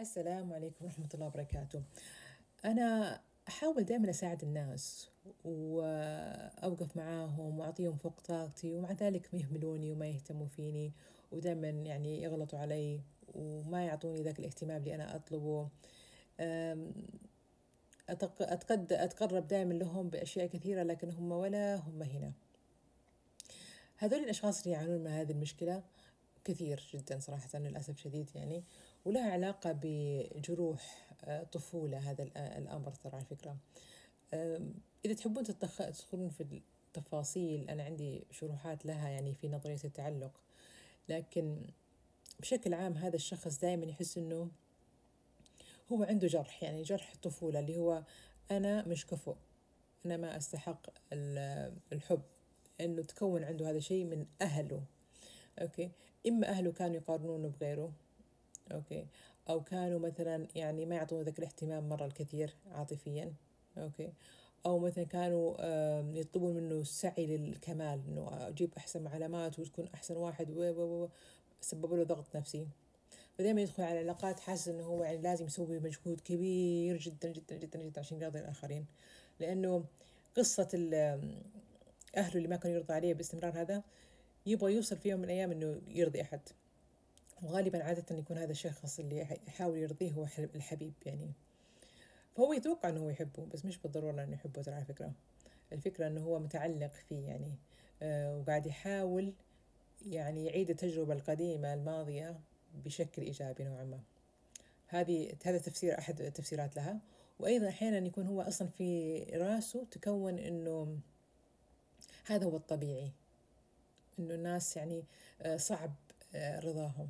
السلام عليكم ورحمة الله وبركاته أنا أحاول دائما أساعد الناس وأوقف معاهم وأعطيهم فوق طاقتي ومع ذلك ما يهملوني وما يهتموا فيني ودائما يعني يغلطوا علي وما يعطوني ذاك الاهتمام اللي أنا أطلبه أتقد أتقرب دائما لهم بأشياء كثيرة لكن هم ولا هم هنا هذول الأشخاص اللي يعانون من هذه المشكلة كثير جدا صراحة للأسف شديد يعني ولها علاقة بجروح آه، طفولة هذا آه، الأمر ترى على فكرة إذا تحبون تدخلون في التفاصيل أنا عندي شروحات لها يعني في نظرية التعلق لكن بشكل عام هذا الشخص دائما يحس إنه هو عنده جرح يعني جرح الطفولة اللي هو أنا مش كفؤ أنا ما أستحق الحب إنه تكون عنده هذا الشيء من أهله أوكي إما أهله كانوا يقارنونه بغيره أوكي أو كانوا مثلا يعني ما يعطون ذاك الاهتمام مرة الكثير عاطفيا أوكي أو مثلا كانوا يطلبون منه السعي للكمال إنه أجيب أحسن علامات وتكون أحسن واحد و سببوا له ضغط نفسي فدائما يدخل على العلاقات حاسس انه هو يعني لازم يسوي مجهود كبير جدا جدا جدا جدا عشان يرضي الاخرين لانه قصه اهله اللي ما كانوا يرضى عليه باستمرار هذا يبغى يوصل في يوم من الأيام إنه يرضي أحد وغالبا عادة يكون هذا الشخص اللي يحاول يرضيه هو الحبيب يعني فهو يتوقع إنه هو يحبه بس مش بالضرورة إنه يحبه ترى على فكرة الفكرة إنه هو متعلق فيه يعني آه، وقاعد يحاول يعني يعيد التجربة القديمة الماضية بشكل إيجابي نوعا ما هذه هذا تفسير أحد التفسيرات لها وأيضا أحيانا يكون هو أصلا في راسه تكون إنه هذا هو الطبيعي انه الناس يعني آه، صعب آه، رضاهم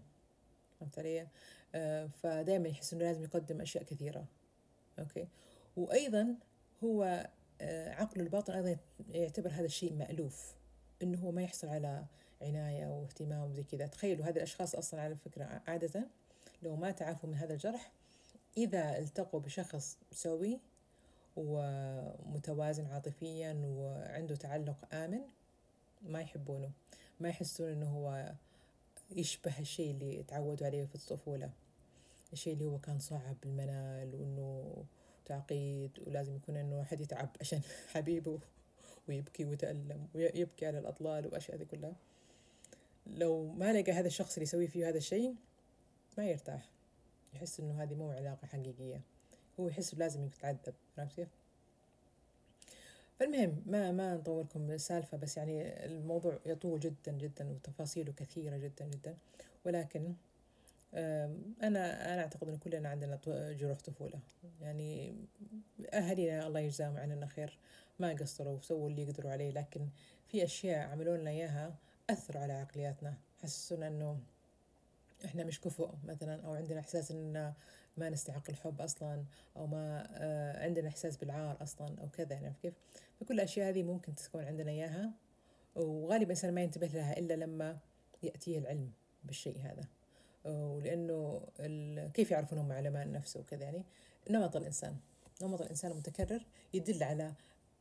فهمت علي؟ آه، فدائما يحس انه لازم يقدم اشياء كثيره اوكي وايضا هو عقله الباطن ايضا يعتبر هذا الشيء مالوف انه هو ما يحصل على عنايه واهتمام وزي كذا تخيلوا هذه الاشخاص اصلا على فكره عاده لو ما تعافوا من هذا الجرح اذا التقوا بشخص سوي ومتوازن عاطفيا وعنده تعلق امن ما يحبونه ما يحسون إنه هو يشبه الشيء اللي تعودوا عليه في الطفولة الشيء اللي هو كان صعب المنال وإنه تعقيد ولازم يكون إنه واحد يتعب عشان حبيبه ويبكي ويتألم ويبكي على الأطلال وأشياء هذه كلها لو ما لقى هذا الشخص اللي يسوي فيه هذا الشيء ما يرتاح يحس إنه هذه مو علاقة حقيقية هو يحس لازم يتعذب عرفت كيف؟ فالمهم ما ما نطولكم السالفة بس يعني الموضوع يطول جدا جدا وتفاصيله كثيرة جدا جدا ولكن أنا أنا أعتقد أن كلنا عندنا جروح طفولة يعني أهلنا الله يجزاهم عننا خير ما قصروا وسووا اللي يقدروا عليه لكن في أشياء عملوا لنا إياها أثروا على عقلياتنا حسسونا أنه احنا مش كفؤ مثلا او عندنا احساس ان ما نستحق الحب اصلا او ما آه، عندنا احساس بالعار اصلا او كذا يعني كيف فكل الاشياء هذه ممكن تكون عندنا اياها وغالبا الانسان ما ينتبه لها الا لما ياتيه العلم بالشيء هذا ولانه كيف يعرفون هم علماء النفس وكذا يعني نمط الانسان نمط الانسان المتكرر يدل على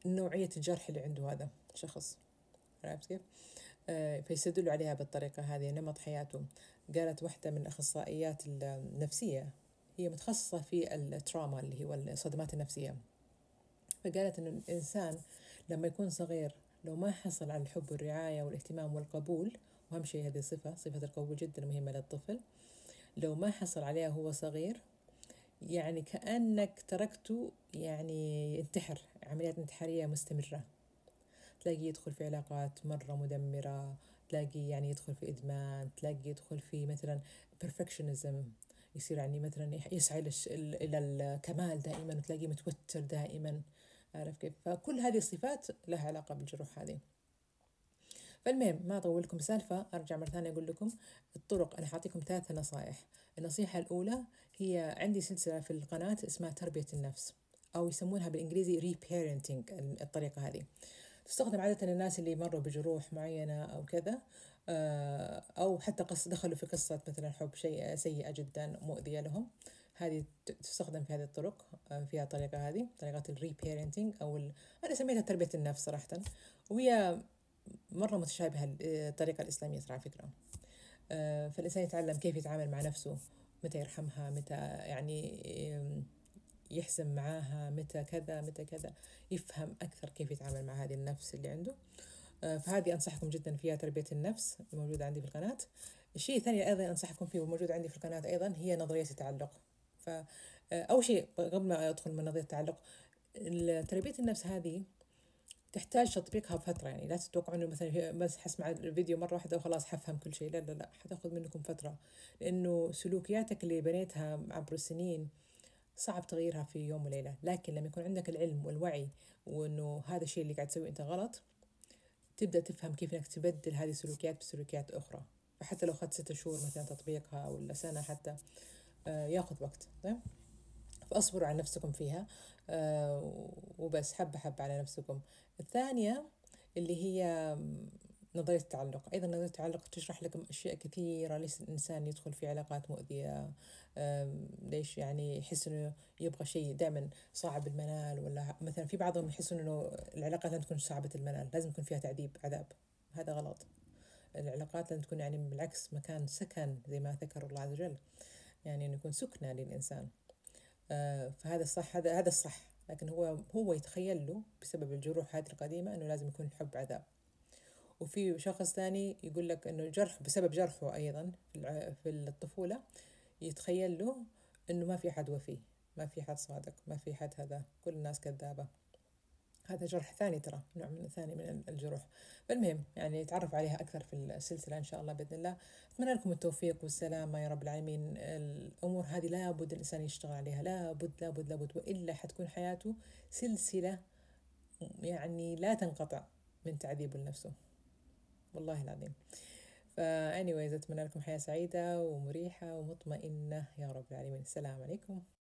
نوعيه الجرح اللي عنده هذا الشخص عرفت كيف؟ آه، فيستدلوا عليها بالطريقة هذه نمط حياته قالت واحدة من الأخصائيات النفسية هي متخصصة في التراما اللي هو الصدمات النفسية فقالت إن الإنسان لما يكون صغير لو ما حصل على الحب والرعاية والاهتمام والقبول وأهم شيء هذه صفة صفة القبول جدا مهمة للطفل لو ما حصل عليها وهو صغير يعني كأنك تركته يعني ينتحر عمليات انتحارية مستمرة تلاقيه يدخل في علاقات مرة مدمرة تلاقي يعني يدخل في إدمان تلاقي يدخل في مثلا perfectionism يصير يعني مثلا يسعى إلى الكمال دائما وتلاقيه متوتر دائما عارف كيف فكل هذه الصفات لها علاقة بالجروح هذه فالمهم ما أطولكم سالفة أرجع مرة ثانية أقول لكم الطرق أنا حاعطيكم ثلاث نصائح النصيحة الأولى هي عندي سلسلة في القناة اسمها تربية النفس أو يسمونها بالإنجليزي ريبيرنتينج الطريقة هذه تستخدم عادة الناس اللي مروا بجروح معينة أو كذا آه، أو حتى قص دخلوا في قصة مثلا حب شيء سيئة جدا مؤذية لهم هذه تستخدم في هذه الطرق آه، فيها الطريقة هذه طريقة بيرنتينج أو ال... أنا سميتها تربية النفس صراحة وهي مرة متشابهة آه، الطريقة الإسلامية على فكرة فالإنسان يتعلم كيف يتعامل مع نفسه متى يرحمها متى يعني يحزم معاها متى كذا متى كذا يفهم أكثر كيف يتعامل مع هذه النفس اللي عنده آه، فهذه أنصحكم جدا فيها تربية النفس موجودة عندي في القناة الشيء الثاني أيضا أنصحكم فيه وموجود عندي في القناة أيضا هي نظرية التعلق فأول آه، شيء قبل ما أدخل من نظرية التعلق تربية النفس هذه تحتاج تطبيقها فترة يعني لا تتوقعوا إنه مثلا بس حسمع الفيديو مرة واحدة وخلاص حفهم كل شيء لا لا لا حتاخذ منكم فترة لأنه سلوكياتك اللي بنيتها عبر السنين صعب تغيرها في يوم وليلة لكن لما يكون عندك العلم والوعي وأنه هذا الشيء اللي قاعد تسويه أنت غلط تبدأ تفهم كيف إنك تبدل هذه السلوكيات بسلوكيات أخرى فحتى لو أخذت ستة شهور مثلا تطبيقها ولا سنة حتى آه ياخذ وقت طيب فاصبروا على نفسكم فيها آه وبس حبة حبة على نفسكم الثانية اللي هي نظرية التعلق أيضا نظرية التعلق تشرح لكم أشياء كثيرة ليش الإنسان يدخل في علاقات مؤذية ليش يعني يحس إنه يبغى شيء دائما صعب المنال ولا مثلا في بعضهم يحس إنه العلاقات لازم تكون صعبة المنال لازم يكون فيها تعذيب عذاب هذا غلط العلاقات لازم تكون يعني بالعكس مكان سكن زي ما ذكر الله عز وجل يعني إنه يكون سكنة للإنسان آه، فهذا الصح هذا هذا الصح لكن هو هو يتخيل له بسبب الجروح هذه القديمة إنه لازم يكون الحب عذاب وفي شخص ثاني يقول لك انه الجرح بسبب جرحه ايضا في الطفوله يتخيل له انه ما في حد وفي ما في حد صادق ما في حد هذا كل الناس كذابه هذا جرح ثاني ترى نوع من ثاني من الجروح فالمهم يعني نتعرف عليها أكثر في السلسلة إن شاء الله بإذن الله أتمنى لكم التوفيق والسلامة يا رب العالمين الأمور هذه لابد الإنسان يشتغل عليها لابد لابد لابد وإلا حتكون حياته سلسلة يعني لا تنقطع من تعذيبه لنفسه والله العظيم فانيويز اتمنى لكم حياه سعيده ومريحه ومطمئنه يا رب العالمين السلام عليكم